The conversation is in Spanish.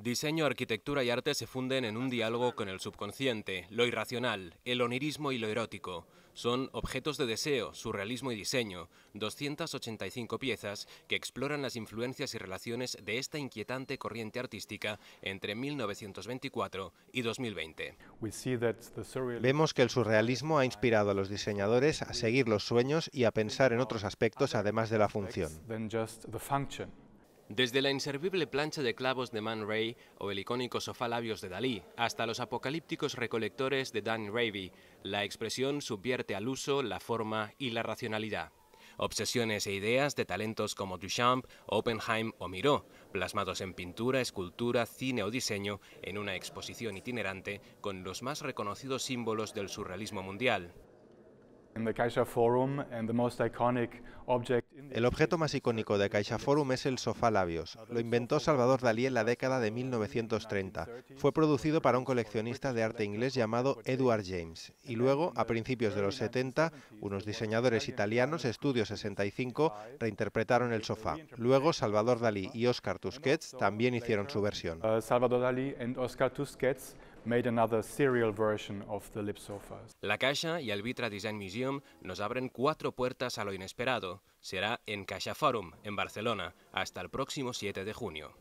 Diseño, arquitectura y arte se funden en un diálogo con el subconsciente, lo irracional, el onirismo y lo erótico. Son objetos de deseo, surrealismo y diseño, 285 piezas que exploran las influencias y relaciones de esta inquietante corriente artística entre 1924 y 2020. Vemos que el surrealismo ha inspirado a los diseñadores a seguir los sueños y a pensar en otros aspectos además de la función. Desde la inservible plancha de clavos de Man Ray o el icónico sofá labios de Dalí, hasta los apocalípticos recolectores de Dan Ravy, la expresión subvierte al uso, la forma y la racionalidad. Obsesiones e ideas de talentos como Duchamp, Oppenheim o Miró, plasmados en pintura, escultura, cine o diseño, en una exposición itinerante con los más reconocidos símbolos del surrealismo mundial. El objeto más icónico de Caixa Forum es el sofá labios. Lo inventó Salvador Dalí en la década de 1930. Fue producido para un coleccionista de arte inglés llamado Edward James. Y luego, a principios de los 70, unos diseñadores italianos, Estudio 65, reinterpretaron el sofá. Luego, Salvador Dalí y Oscar Tusquets también hicieron su versión. Uh, Salvador Dalí y Oscar Tusquets la Caixa y el Vitra Design Museum nos abren cuatro puertas a lo inesperado. Será en Caixa Forum, en Barcelona, hasta el próximo 7 de junio.